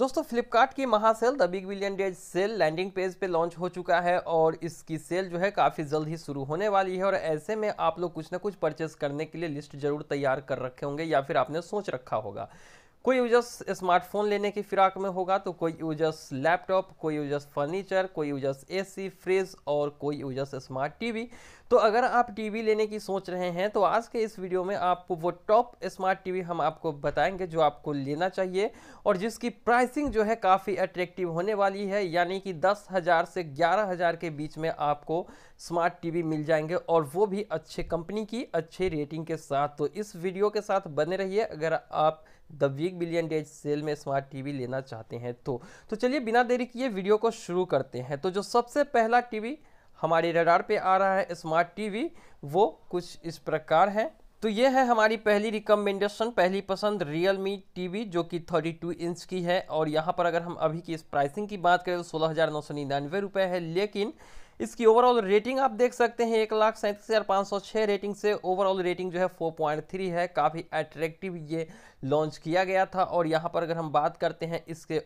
दोस्तों फ्लिपकार्ट की महासेल the big billion days sale landing page पे लॉन्च हो चुका है और इसकी सेल जो है काफ़ी जल्द ही शुरू होने वाली है और ऐसे में आप लोग कुछ ना कुछ परचेस करने के लिए लिस्ट जरूर तैयार कर रखे होंगे या फिर आपने सोच रखा होगा कोई यूजर्स स्मार्टफोन लेने की फिराक में होगा तो कोई यूजर्स लैपटॉप कोई यूजर्स फर्नीचर कोई यूजर्स एसी फ्रिज और कोई यूजर्स स्मार्ट टीवी तो अगर आप टीवी लेने की सोच रहे हैं तो आज के इस वीडियो में आपको वो टॉप स्मार्ट टीवी हम आपको बताएंगे जो आपको लेना चाहिए और जिसकी प्राइसिंग जो है काफ़ी अट्रैक्टिव होने वाली है यानी कि दस हज़ार से ग्यारह हज़ार के बीच में आपको स्मार्ट टीवी मिल जाएंगे और वो भी अच्छे कंपनी की अच्छे रेटिंग के साथ तो इस वीडियो के साथ बने रहिए अगर आप the week billion days sale में स्मार्ट टीवी लेना चाहते हैं तो तो चलिए बिना देरी किए वीडियो को शुरू करते हैं तो जो सबसे पहला टीवी हमारे रडार पे आ रहा है स्मार्ट टीवी वो कुछ इस प्रकार है तो ये है हमारी पहली रिकमेंडेशन पहली पसंद रियल मी टी जो कि 32 इंच की है और यहाँ पर अगर हम अभी की इस प्राइसिंग की बात करें तो सोलह हज़ार नौ सौ निन्यानवे है लेकिन इसकी ओवरऑल रेटिंग आप देख सकते हैं एक लाख सैंतीस हज़ार पाँच सौ छः रेटिंग से ओवरऑल रेटिंग जो है फोर पॉइंट थ्री है काफ़ी अट्रैक्टिव ये लॉन्च किया गया था और यहाँ पर अगर हम बात करते हैं इसके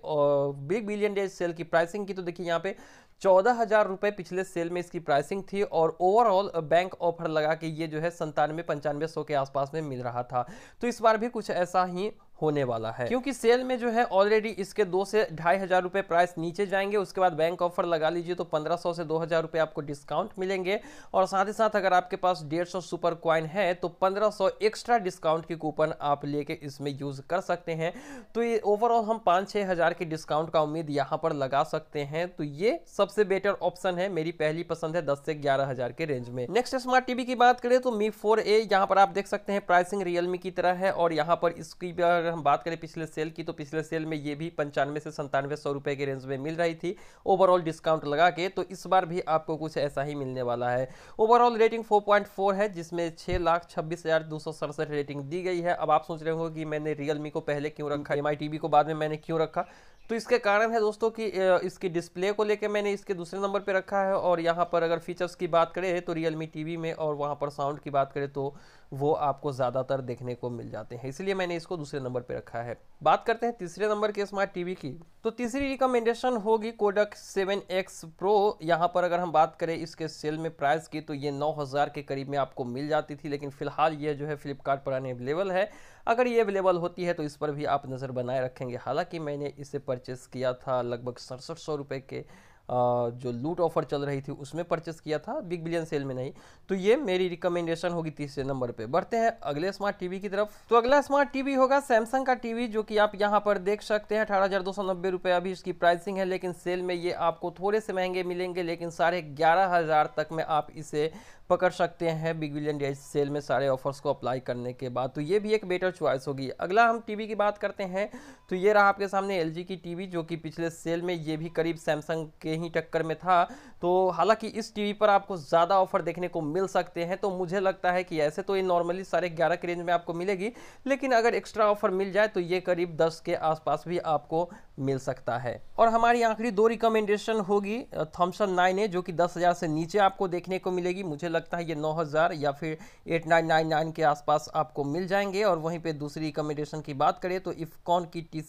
बिग बिलियन डे सेल की प्राइसिंग की तो देखिए यहाँ पे चौदह हज़ार रुपये पिछले सेल में इसकी प्राइसिंग थी और ओवरऑल बैंक ऑफर लगा के ये जो है संतानवे पंचानवे सौ के आसपास में मिल रहा था तो इस बार भी कुछ ऐसा ही होने वाला है क्योंकि सेल में जो है ऑलरेडी इसके दो से ढाई हजार रुपए प्राइस नीचे जाएंगे उसके बाद बैंक ऑफर लगा लीजिए तो पंद्रह सौ से दो हजार रुपए आपको डिस्काउंट मिलेंगे और साथ ही साथ अगर आपके पास डेढ़ सौ सुपर क्वाइन है तो पंद्रह सौ एक्स्ट्रा डिस्काउंट की कूपन आप लेके इसमें यूज़ कर सकते हैं तो ये ओवरऑल हम पाँच छः हज़ार के डिस्काउंट का उम्मीद यहाँ पर लगा सकते हैं तो ये सबसे बेटर ऑप्शन है मेरी पहली पसंद है दस से ग्यारह हज़ार के रेंज में नेक्स्ट स्मार्ट टीवी की बात करें तो मी फोर ए यहाँ पर आप देख सकते हैं प्राइसिंग रियलमी की तरह है और यहाँ पर इसकी अगर हम बात करें पिछले सेल की तो पिछले सेल में ये भी पंचानवे से संतानवे सौ रुपये के रेंज में मिल रही थी ओवरऑल डिस्काउंट लगा के तो इस बार भी आपको कुछ ऐसा ही मिलने वाला है ओवरऑल रेटिंग 4.4 है जिसमें छः लाख छब्बीस हज़ार दो सौ सड़सठ रेटिंग दी गई है अब आप सोच रहे हो कि मैंने रियलमी को पहले क्यों रखा एम को बाद में मैंने क्यों रखा तो इसके कारण है दोस्तों कि इसकी डिस्प्ले को लेकर मैंने इसके दूसरे नंबर पे रखा है और यहाँ पर अगर फीचर्स की बात करें तो रियलमी टीवी में और वहाँ पर साउंड की बात करें तो वो आपको ज़्यादातर देखने को मिल जाते हैं इसलिए मैंने इसको दूसरे नंबर पे रखा है बात करते हैं तीसरे नंबर के स्मार्ट टीवी की तो तीसरी रिकमेंडेशन होगी कोडक 7X प्रो यहाँ पर अगर हम बात करें इसके सेल में प्राइस की तो ये 9000 के करीब में आपको मिल जाती थी लेकिन फ़िलहाल ये जो है फ्लिपकार्ट पर अवेलेबल है अगर ये अवेलेबल होती है तो इस पर भी आप नज़र बनाए रखेंगे हालाँकि मैंने इसे पर परचेस किया था लगभग सड़सठ सौ रुपये के जो लूट ऑफर चल रही थी उसमें परचेस किया था बिग बिलियन सेल में नहीं तो ये मेरी रिकमेंडेशन होगी तीसरे नंबर पे बढ़ते हैं अगले स्मार्ट टीवी की तरफ तो अगला स्मार्ट टीवी होगा सैमसंग का टीवी जो कि आप यहाँ पर देख सकते हैं अठारह हज़ार दो सौ नब्बे रुपए अभी इसकी प्राइसिंग है लेकिन सेल में ये आपको थोड़े से महंगे मिलेंगे लेकिन साढ़े तक में आप इसे पकड़ सकते हैं बिग बिलियन डेज सेल में सारे ऑफर्स को अप्लाई करने के बाद तो ये भी एक बेटर चॉइस होगी अगला हम टीवी की बात करते हैं तो ये रहा आपके सामने एल की टीवी जो कि पिछले सेल में ये भी करीब सैमसंग के ही टक्कर में था तो हालांकि इस टीवी पर आपको ज़्यादा ऑफर देखने को मिल सकते हैं तो मुझे लगता है कि ऐसे तो ये नॉर्मली साढ़े ग्यारह के रेंज में आपको मिलेगी लेकिन अगर एक्स्ट्रा ऑफर मिल जाए तो ये करीब दस के आसपास भी आपको मिल सकता है और हमारी आखिरी दो रिकमेंडेशन होगी थॉमसन नाइन ए जो कि दस हज़ार से नीचे आपको देखने को मिलेगी मुझे लगता है ये नौ हज़ार या फिर एट नाइन नाइन नाइन के आसपास आपको मिल जाएंगे और वहीं पे दूसरी रिकमेंडेशन की बात करें तो इफ़कॉन की टी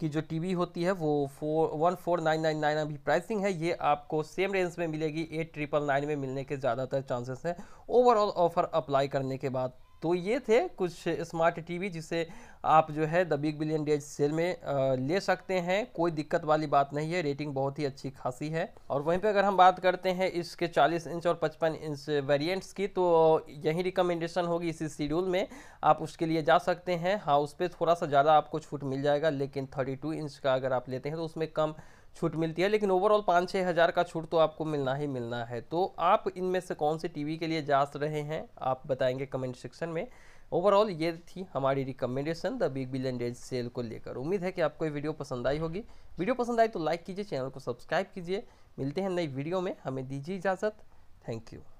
की जो टीवी होती है वो four one four nine nine nine अभी प्राइसिंग है ये आपको सेम रेंज में मिलेगी एट ट्रिपल नाइन में मिलने के ज़्यादातर चांसेस हैं ओवरऑल ऑफ़र अप्लाई करने के बाद तो ये थे कुछ स्मार्ट टीवी जिसे आप जो है the big billion days sale में ले सकते हैं कोई दिक्कत वाली बात नहीं है रेटिंग बहुत ही अच्छी खासी है और वहीं पे अगर हम बात करते हैं इसके 40 इंच और 55 इंच वेरिएंट्स की तो यही रिकमेंडेशन होगी इसी शेड्यूल में आप उसके लिए जा सकते हैं हाँ उस पर थोड़ा सा ज़्यादा आपको छूट मिल जाएगा लेकिन थर्टी इंच का अगर आप लेते हैं तो उसमें कम छूट मिलती है लेकिन ओवरऑल पाँच छः हज़ार का छूट तो आपको मिलना ही मिलना है तो आप इनमें से कौन से टीवी के लिए जा रहे हैं आप बताएंगे कमेंट सेक्शन में ओवरऑल ये थी हमारी recommendation the big billion days sale को लेकर उम्मीद है कि आपको ये वीडियो पसंद आई होगी वीडियो पसंद आई तो लाइक कीजिए चैनल को सब्सक्राइब कीजिए मिलते हैं नई वीडियो में हमें दीजिए इजाज़त थैंक यू